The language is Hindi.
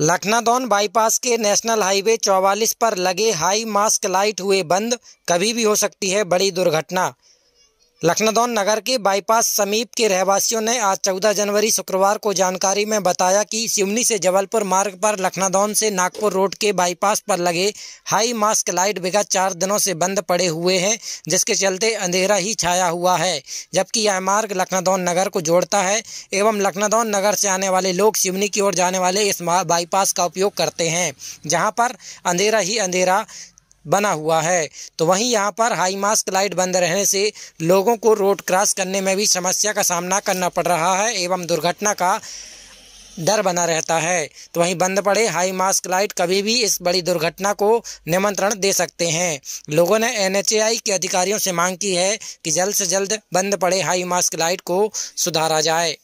लखनादौन बाईपास के नेशनल हाईवे 44 पर लगे हाई मास्क लाइट हुए बंद कभी भी हो सकती है बड़ी दुर्घटना लखनदौन नगर के बाईपास समीप के रहवासियों ने आज 14 जनवरी शुक्रवार को जानकारी में बताया कि सिवनी से जबलपुर मार्ग पर लखनऊ से नागपुर रोड के बाईपास पर लगे हाई मास्क लाइट विगत चार दिनों से बंद पड़े हुए हैं जिसके चलते अंधेरा ही छाया हुआ है जबकि यह मार्ग लखनऊ नगर को जोड़ता है एवं लखनऊ नगर से आने वाले लोग सिवनी की ओर जाने वाले इस बाईपास का उपयोग करते हैं जहाँ पर अंधेरा ही अंधेरा बना हुआ है तो वहीं यहाँ पर हाई मास्क लाइट बंद रहने से लोगों को रोड क्रॉस करने में भी समस्या का सामना करना पड़ रहा है एवं दुर्घटना का डर बना रहता है तो वहीं बंद पड़े हाई मास्क लाइट कभी भी इस बड़ी दुर्घटना को निमंत्रण दे सकते हैं लोगों ने एनएचएआई के अधिकारियों से मांग की है कि जल्द से जल्द बंद पड़े हाई मास्क लाइट को सुधारा जाए